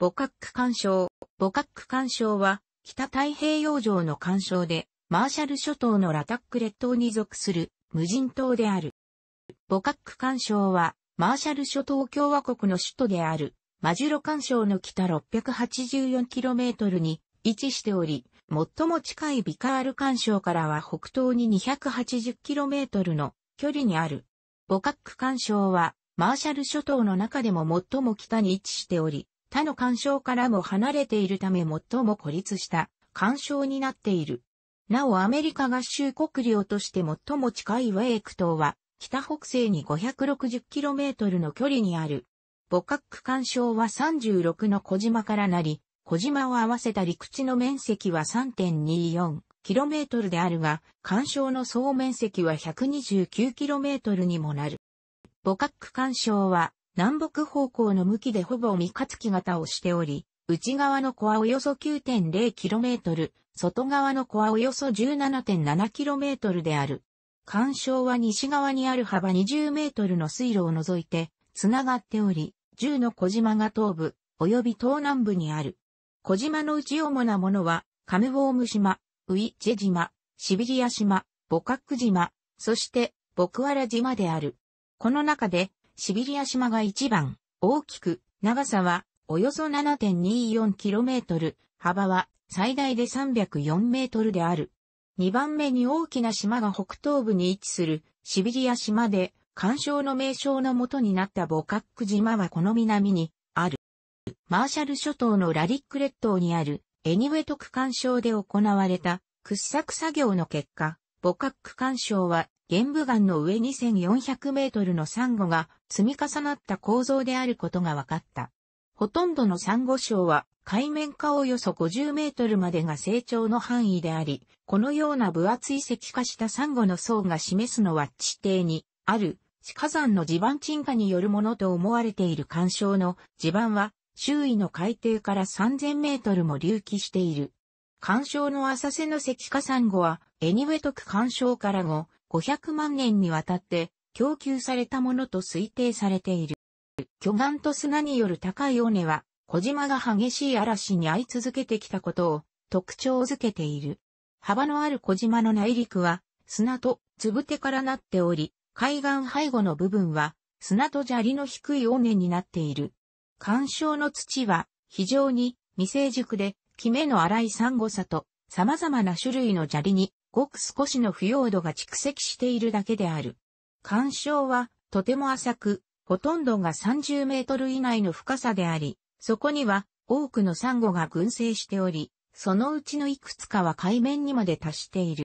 ボカック干渉。ボカック干渉は、北太平洋上の干渉で、マーシャル諸島のラタック列島に属する無人島である。ボカック干渉は、マーシャル諸島共和国の首都である、マジュロ干渉の北 684km に位置しており、最も近いビカール干渉からは北東に 280km の距離にある。ボカック干渉は、マーシャル諸島の中でも最も北に位置しており、他の干渉からも離れているため最も孤立した干渉になっている。なおアメリカ合衆国領として最も近いウェイク島は北北西に 560km の距離にある。ボカック干渉は36の小島からなり、小島を合わせた陸地の面積は 3.24km であるが、干渉の総面積は 129km にもなる。ボカック干渉は南北方向の向きでほぼ三日月型をしており、内側のコはおよそ 9.0km、外側のコはおよそ 17.7km である。干渉は西側にある幅20メートルの水路を除いて、つながっており、10の小島が東部、及び東南部にある。小島のうち主なものは、カムォーム島、ウイジェ島、シビリア島、ボカック島、そして、ボクワラ島である。この中で、シビリア島が一番大きく、長さはおよそ 7.24km、幅は最大で304メートルである。2番目に大きな島が北東部に位置するシビリア島で、干渉の名称のもとになったボカック島はこの南にある。マーシャル諸島のラリック列島にあるエニウェト区干渉で行われた掘削作業の結果、ボカック干渉は玄武岩の上2400メートルのサンゴが積み重なった構造であることが分かった。ほとんどのサンゴ礁は海面下およそ50メートルまでが成長の範囲であり、このような分厚い石化したサンゴの層が示すのは地底にある火山の地盤沈下によるものと思われている干渉の地盤は周囲の海底から3000メートルも隆起している。干渉の浅瀬の石化サンゴはエニウェトク干渉から後、500万年にわたって供給されたものと推定されている。巨岩と砂による高い尾根は、小島が激しい嵐に遭い続けてきたことを特徴づけている。幅のある小島の内陸は砂とつぶてからなっており、海岸背後の部分は砂と砂利の低い尾根になっている。干渉の土は非常に未成熟で、キメの荒いサンゴ砂と様々な種類の砂利にごく少しの腐葉土が蓄積しているだけである。干渉はとても浅く、ほとんどが30メートル以内の深さであり、そこには多くのサンゴが群生しており、そのうちのいくつかは海面にまで達している。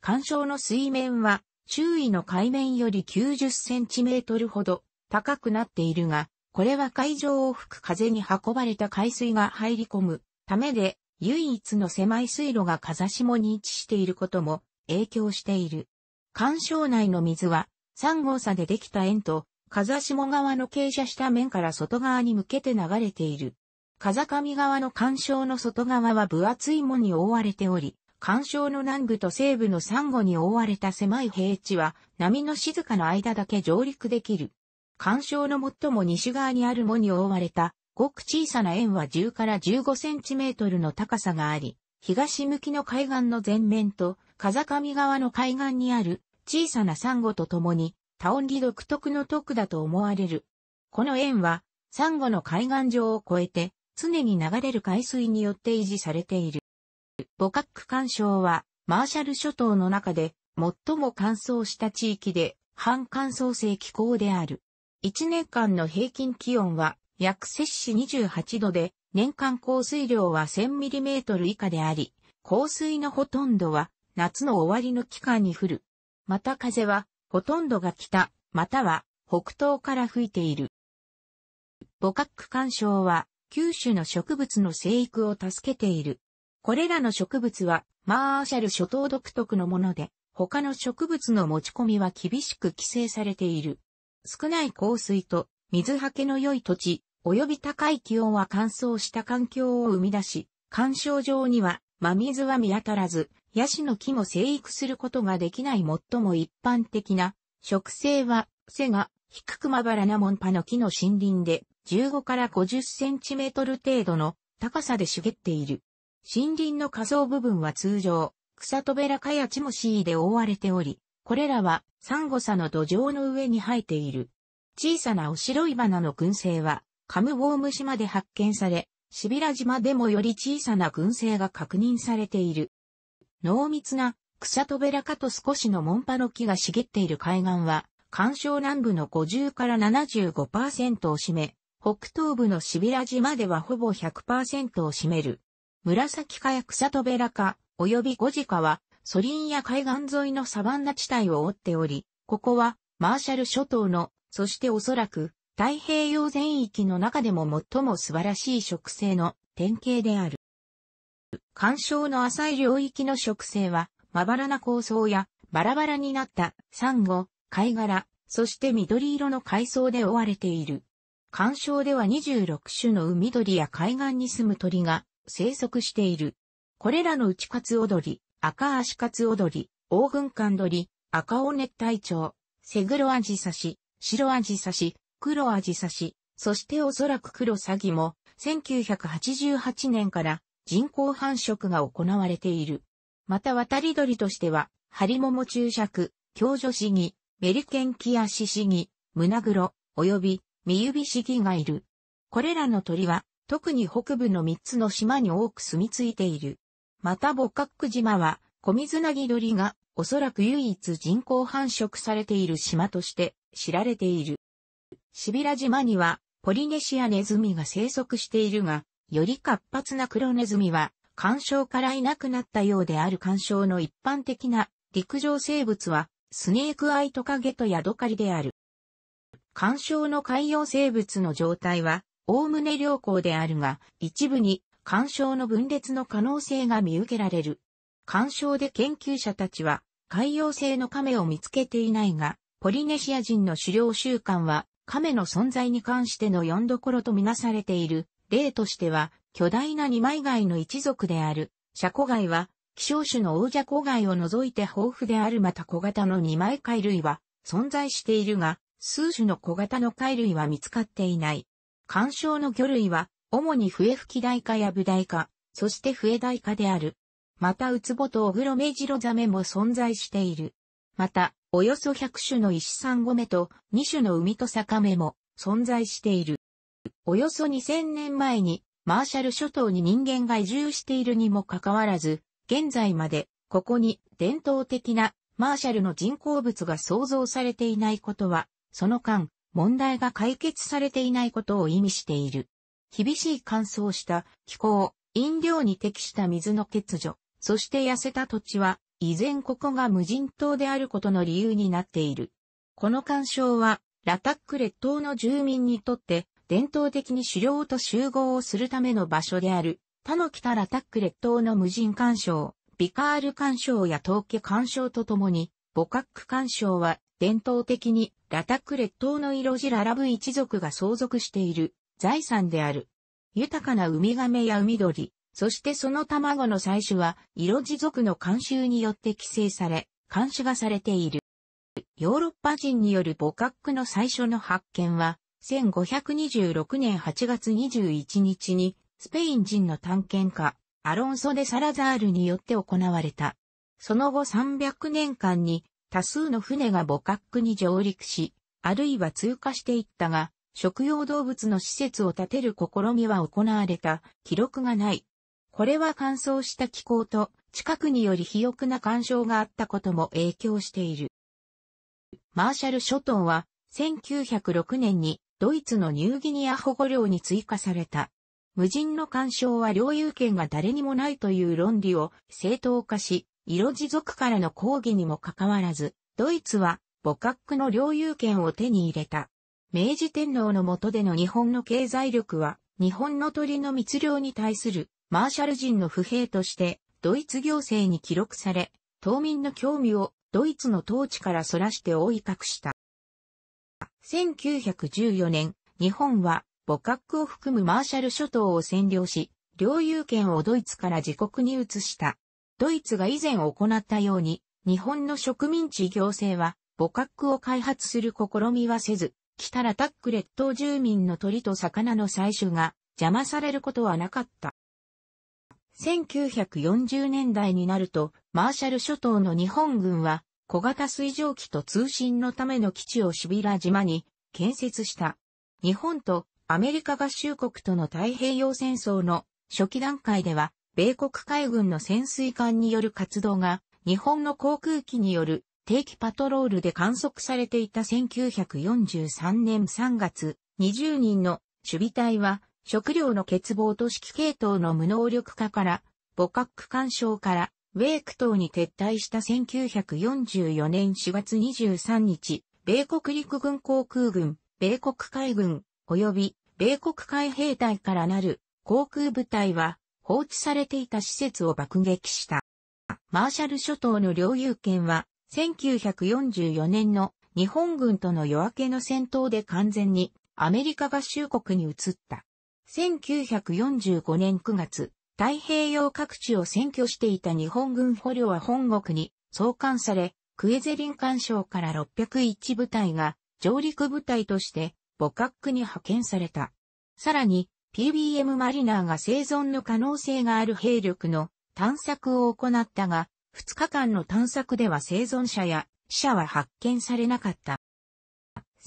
干渉の水面は周囲の海面より90センチメートルほど高くなっているが、これは海上を吹く風に運ばれた海水が入り込むためで唯一の狭い水路が風下に位置していることも影響している。干渉内の水は、3号差でできた円と、風下側の傾斜した面から外側に向けて流れている。風上側の干渉の外側は分厚い藻に覆われており、干渉の南部と西部のサンゴに覆われた狭い平地は、波の静かな間だけ上陸できる。干渉の最も西側にある藻に覆われたごく小さな円は10から15センチメートルの高さがあり、東向きの海岸の前面と、風上側の海岸にある小さなサンゴと共に、タオンリ独特の徳だと思われる。この円は、サンゴの海岸上を越えて、常に流れる海水によって維持されている。ボカック干渉は、マーシャル諸島の中で、最も乾燥した地域で、半乾燥性気候である。1年間の平均気温は約摂氏28度で、年間降水量は 1000mm 以下であり、降水のほとんどは夏の終わりの期間に降る。また風は、ほとんどが北、または北東から吹いている。五角干渉は、九州の植物の生育を助けている。これらの植物は、マーシャル諸島独特のもので、他の植物の持ち込みは厳しく規制されている。少ない降水と水はけの良い土地、及び高い気温は乾燥した環境を生み出し、干渉上には真水は見当たらず、ヤシの木も生育することができない最も一般的な植生は背が低くまばらなモンパの木の森林で15から50センチメートル程度の高さで茂っている。森林の下層部分は通常、草とべらかやチモシーで覆われており、これらはサンゴサの土壌の上に生えている。小さなお白い花の群生はカムウォーム島で発見され、シビラ島でもより小さな群生が確認されている。濃密な草トベラ科と少しのモンパの木が茂っている海岸は、干渉南部の50から75%を占め、北東部のシビラ島ではほぼ100%を占める。紫化や草トベラ科、及びゴジカは、ソリンや海岸沿いのサバンナ地帯を覆っており、ここはマーシャル諸島の、そしておそらく太平洋全域の中でも最も素晴らしい植生の典型である。干渉の浅い領域の植生は、まばらな構想や、バラバラになったサンゴ、貝殻、そして緑色の海藻で覆われている。干渉では26種の海鳥や海岸に住む鳥が生息している。これらのうちカツオドリ、赤足カツオドリ、黄ンド鳥、赤尾熱帯鳥、セグロアジサシ、白アジサシ、黒アジサシ、そしておそらく黒サギも、1988年から人工繁殖が行われている。また渡り鳥としては、ハリモモ注釈、共助シギ、メリケンキアシシギ、ムナグロ、および、ミユビシギがいる。これらの鳥は、特に北部の3つの島に多く住み着いている。またボカック島は、コミズナギ鳥が、おそらく唯一人工繁殖されている島として知られている。シビラ島にはポリネシアネズミが生息しているが、より活発な黒ネズミは、干渉からいなくなったようである干渉の一般的な陸上生物は、スネークアイトカゲとヤドカリである。干渉の海洋生物の状態は、おおむね良好であるが、一部に干渉の分裂の可能性が見受けられる。干渉で研究者たちは、海洋性の亀を見つけていないが、ポリネシア人の狩猟習慣は亀の存在に関しての四どころとみなされている例としては、巨大な二枚貝の一族である、シャコ貝は、希少種の王者コ貝を除いて豊富であるまた小型の二枚貝類は存在しているが、数種の小型の貝類は見つかっていない。干渉の魚類は、主に笛吹き大化やブダイ化、そして笛大化である。またウツボとオグロメジロザメも存在している。また、およそ100種の石ゴ米と2種の海と坂目も存在している。およそ2000年前にマーシャル諸島に人間が移住しているにもかかわらず、現在までここに伝統的なマーシャルの人工物が創造されていないことは、その間、問題が解決されていないことを意味している。厳しい乾燥した気候、飲料に適した水の欠如、そして痩せた土地は依然ここが無人島であることの理由になっている。この干渉は、ラタック列島の住民にとって、伝統的に狩猟と集合をするための場所である、他の北ラタック列島の無人干渉、ビカール干渉や陶器干渉とともに、ボカック干渉は、伝統的にラタック列島の色白ララブ一族が相続している財産である。豊かなウミガメや海鳥、そしてその卵の採取は、色持続の慣習によって規制され、監視がされている。ヨーロッパ人による母格の最初の発見は、1526年8月21日に、スペイン人の探検家、アロンソ・デ・サラザールによって行われた。その後300年間に、多数の船が母格に上陸し、あるいは通過していったが、食用動物の施設を建てる試みは行われた、記録がない。これは乾燥した気候と、近くにより肥沃な干渉があったことも影響している。マーシャル諸島は、1906年にドイツのニューギニア保護領に追加された。無人の干渉は領有権が誰にもないという論理を正当化し、色持続からの抗議にもかかわらず、ドイツは母格の領有権を手に入れた。明治天皇の下での日本の経済力は、日本の鳥の密漁に対するマーシャル人の不平として、ドイツ行政に記録され、島民の興味をドイツの統治からそらして覆い隠した。1914年、日本は母格を含むマーシャル諸島を占領し、領有権をドイツから自国に移した。ドイツが以前行ったように、日本の植民地行政は母格を開発する試みはせず、来たらタック列島住民の鳥と魚の採取が邪魔されることはなかった。1940年代になると、マーシャル諸島の日本軍は、小型水蒸気と通信のための基地をシビラ島に建設した。日本とアメリカ合衆国との太平洋戦争の初期段階では、米国海軍の潜水艦による活動が、日本の航空機による定期パトロールで観測されていた1943年3月、20人の守備隊は食料の欠乏と指揮系統の無能力化から、母区干渉から、ウェーク島に撤退した1944年4月23日、米国陸軍航空軍、米国海軍、及び米国海兵隊からなる航空部隊は放置されていた施設を爆撃した。マーシャル諸島の領有権は1944年の日本軍との夜明けの戦闘で完全にアメリカ合衆国に移った。1945年9月、太平洋各地を占拠していた日本軍捕虜は本国に送還され、クエゼリン干渉から601部隊が上陸部隊として母区に派遣された。さらに、PBM マリナーが生存の可能性がある兵力の探索を行ったが、2日間の探索では生存者や死者は発見されなかった。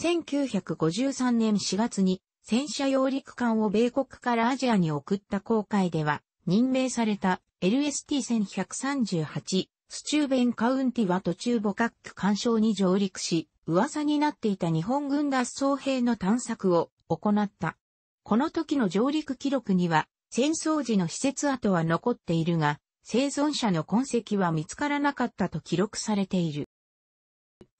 1953年4月に戦車揚陸艦を米国からアジアに送った航海では、任命された LST1138 スチューベンカウンティは途中母各区干渉に上陸し、噂になっていた日本軍脱走兵の探索を行った。この時の上陸記録には、戦争時の施設跡は残っているが、生存者の痕跡は見つからなかったと記録されている。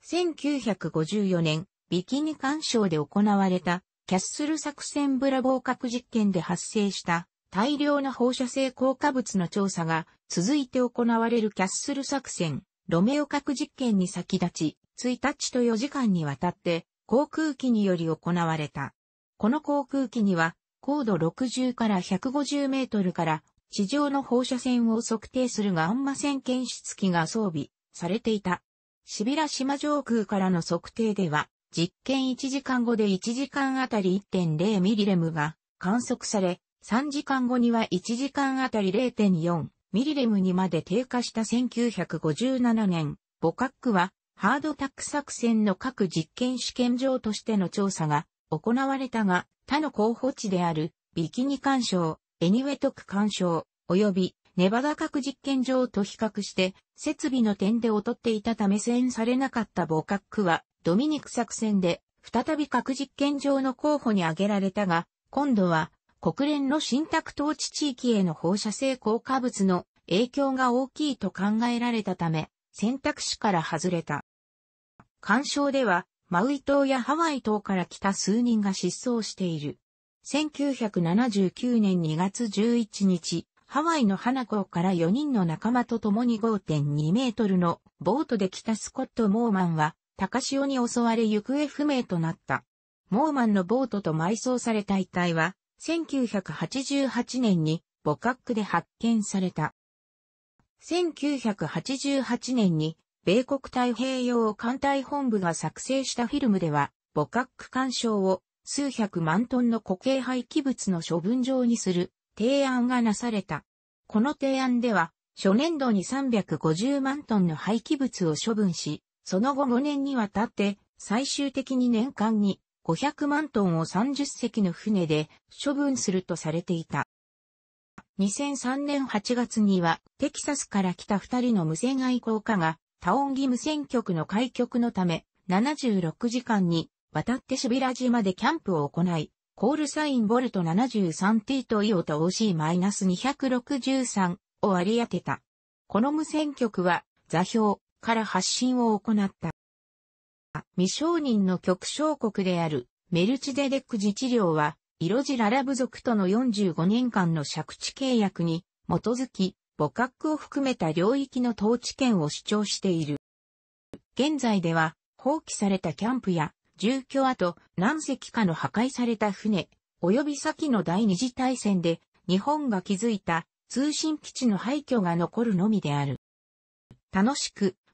1954年、ビキニ干渉で行われたキャッスル作戦ブラボー核実験で発生した大量の放射性効果物の調査が続いて行われるキャッスル作戦、ロメオ核実験に先立ち、1日と4時間にわたって航空機により行われた。この航空機には高度60から150メートルから地上の放射線を測定するガンマ線検出機が装備されていた。シビラ島上空からの測定では実験1時間後で1時間あたり1.0ミリレムが観測され、3時間後には1時間あたり0.4ミリレムにまで低下した1957年、ボカックはハードタック作戦の各実験試験場としての調査が行われたが、他の候補地であるビキニ干渉、エニウェトク干渉、及びネバダ核実験場と比較して設備の点で劣っていたため制限されなかったボカックはドミニク作戦で再び核実験場の候補に挙げられたが、今度は国連の信託統治地域への放射性効果物の影響が大きいと考えられたため、選択肢から外れた。干渉では、マウイ島やハワイ島から来た数人が失踪している。1979年2月11日、ハワイの花子から4人の仲間と共に5.2メートルのボートで来たスコット・モーマンは高潮に襲われ行方不明となった。モーマンのボートと埋葬された遺体は、1988年に母クで発見された。1988年に、米国太平洋艦隊本部が作成したフィルムでは、母ク干渉を数百万トンの固形廃棄物の処分場にする提案がなされた。この提案では、初年度に350万トンの廃棄物を処分し、その後5年にわたって最終的に年間に500万トンを30隻の船で処分するとされていた。2003年8月にはテキサスから来た2人の無線愛好家がタオンギ無線局の開局のため76時間に渡ってシビラ島でキャンプを行い、コールサインボルト 73T とイオと OC-263 を割り当てた。この無線局は座標から発信を行った。未承認の極小国であるメルチデデック自治領は、イロジララ部族との45年間の借地契約に基づき、母格を含めた領域の統治権を主張している。現在では、放棄されたキャンプや住居跡、何隻かの破壊された船、及び先の第二次大戦で日本が築いた通信基地の廃墟が残るのみである。楽しく